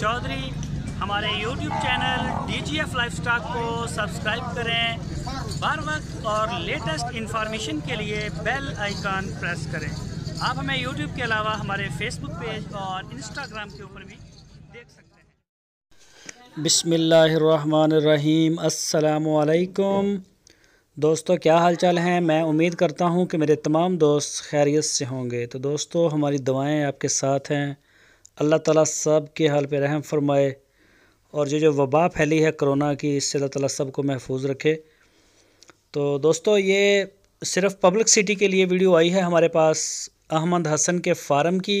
چودھری ہمارے YouTube channel D G F life stock کو subscribe کریں بار وقت اور لیٹسٹ انفارمیشن کے لیے بیل آئیکن پریس کریں آپ ہمیں یوٹیوب کے علاوہ ہمارے فیس بک پیج اور انسٹاگرام کے اوپر بھی دیکھ سکتے ہیں بسم اللہ الرحمن الرحیم السلام علیکم دوستو کیا حال چال ہیں میں امید کرتا ہوں کہ میرے تمام دوست خیریت سے ہوں گے تو دوستو ہماری دوائیں آپ کے ساتھ ہیں اللہ تعالیٰ سب کے حال پہ رحم فرمائے اور جو جو وبا پھیلی ہے کرونا کی اس سے اللہ تعالیٰ سب کو محفوظ رکھے تو دوستو یہ صرف پبلک سٹی کے لیے ویڈیو آئی ہے ہمارے پاس احمد حسن کے فارم کی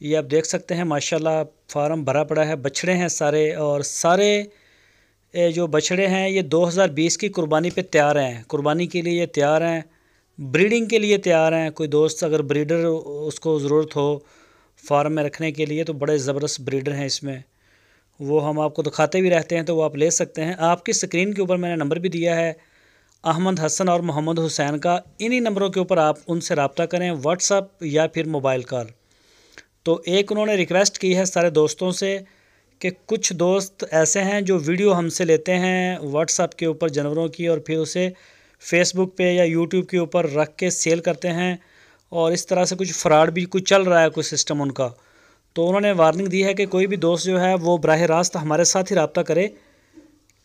یہ آپ دیکھ سکتے ہیں ماشاءاللہ فارم بھرا پڑا ہے بچھڑے ہیں سارے اور سارے جو بچھڑے ہیں یہ دو ہزار بیس کی قربانی پہ تیار ہیں قربانی کے لیے یہ تیار ہیں بریڈنگ کے لیے تیار ہیں کوئی دوست اگر بریڈر اس کو ضرورت ہو فارم میں رکھنے کے لیے تو بڑے زبردست بریڈر ہیں اس میں وہ ہم آپ کو دکھاتے بھی رہتے ہیں تو وہ آپ لے سکتے ہیں آپ کی سکرین کے اوپر میں نے نمبر بھی دیا ہے احمد حسن اور محمد حسین کا انہی نمبروں کے اوپر آپ ان سے رابطہ کریں واٹس اپ یا پھر موبائل کال تو ایک انہوں نے ریکویسٹ کی ہے سارے دوستوں سے کہ کچھ دوست ایسے ہیں جو ویڈیو ہم سے لیتے ہیں واٹس اپ کے اوپر جانوروں کی اور پھر اسے فیس بک پہ یا یوٹیوب کے اوپر رکھ کے سیل کرتے ہیں اور اس طرح سے کچھ فراڈ بھی کچھ چل رہا ہے کچھ سسٹم ان کا تو انہوں نے وارننگ دی ہے کہ کوئی بھی دوست جو ہے وہ براہ راست ہمارے ساتھ ہی رابطہ کرے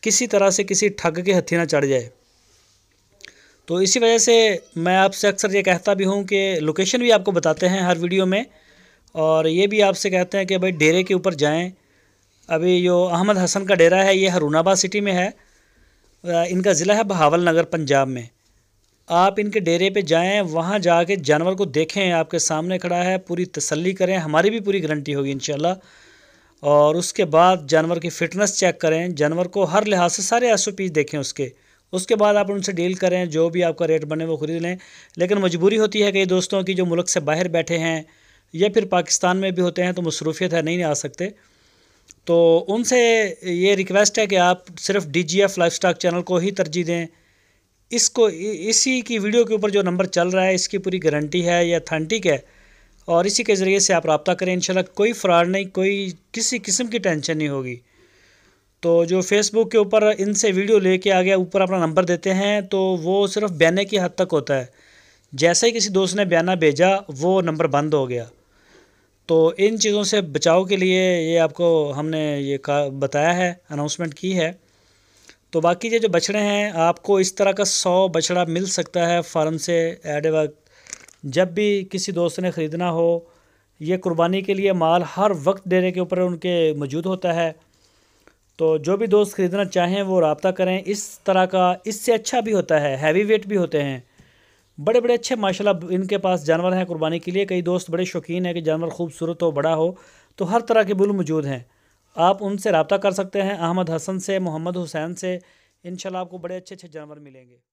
کسی طرح سے کسی ٹھگ کے ہتھی نہ چڑھ جائے تو اسی وجہ سے میں آپ سے اکثر یہ کہتا بھی ہوں کہ لوکیشن بھی آپ کو بتاتے ہیں ہر ویڈیو میں اور یہ بھی آپ سے کہتے ہیں کہ بھائی ڈیرے کے اوپر جائیں ابھی جو احمد حسن کا ڈیرا ہے یہ ہرون آباد سٹی میں ہے ان کا ضلع ہے بہاول نگر پنجاب میں آپ ان کے ڈیرے پہ جائیں وہاں جا کے جانور کو دیکھیں آپ کے سامنے کھڑا ہے پوری تسلی کریں ہماری بھی پوری گارنٹی ہوگی انشاءاللہ اور اس کے بعد جانور کی فٹنس چیک کریں جانور کو ہر لحاظ سے سارے ایس او پیس دیکھیں اس کے اس کے بعد آپ ان سے ڈیل کریں جو بھی آپ کا ریٹ بنے وہ خرید لیں لیکن مجبوری ہوتی ہے کئی دوستوں کی جو ملک سے باہر بیٹھے ہیں یا پھر پاکستان میں بھی ہوتے ہیں تو مصروفیت ہے نہیں نہیں آ سکتے تو ان سے یہ ریکویسٹ ہے کہ آپ صرف D G F life stock channel کو ہی ترجیح دیں اس کو اسی کی ویڈیو کے اوپر جو نمبر چل رہا ہے اس کی پوری گارنٹی ہے یا اتھینٹک ہے اور اسی کے ذریعے سے آپ رابطہ کریں انشاءاللہ کوئی فراڈ نہیں کوئی کسی قسم کی ٹینشن نہیں ہوگی تو جو فیس بک کے اوپر ان سے ویڈیو لے کے آگیا اوپر اپنا نمبر دیتے ہیں تو وہ صرف بیانے کی حد تک ہوتا ہے جیسے ہی کسی دوست نے بیانہ بھیجا وہ نمبر بند ہو گیا تو ان چیزوں سے بچاؤ کے لیے یہ آپ کو ہم نے یہ بتایا ہے اناؤنسمنٹ کی ہے تو باقی یہ جو بچڑے ہیں آپ کو اس طرح کا سو بچڑا مل سکتا ہے فارم سے ایڈ وقت جب بھی کسی دوست نے خریدنا ہو یہ قربانی کے لیے مال ہر وقت ڈیرے کے اوپر ان کے موجود ہوتا ہے تو جو بھی دوست خریدنا چاہیں وہ رابطہ کریں اس طرح کا اس سے اچھا بھی ہوتا ہے ہیوی ویٹ بھی ہوتے ہیں بڑے بڑے اچھے ماشاءاللہ ان کے پاس جانور ہیں قربانی کے لیے کئی دوست بڑے شوقین ہیں کہ جانور خوبصورت ہو بڑا ہو تو ہر طرح کے بل موجود ہیں آپ ان سے رابطہ کر سکتے ہیں احمد حسن سے محمد حسین سے انشاءاللہ آپ کو بڑے اچھے اچھے جانور ملیں گے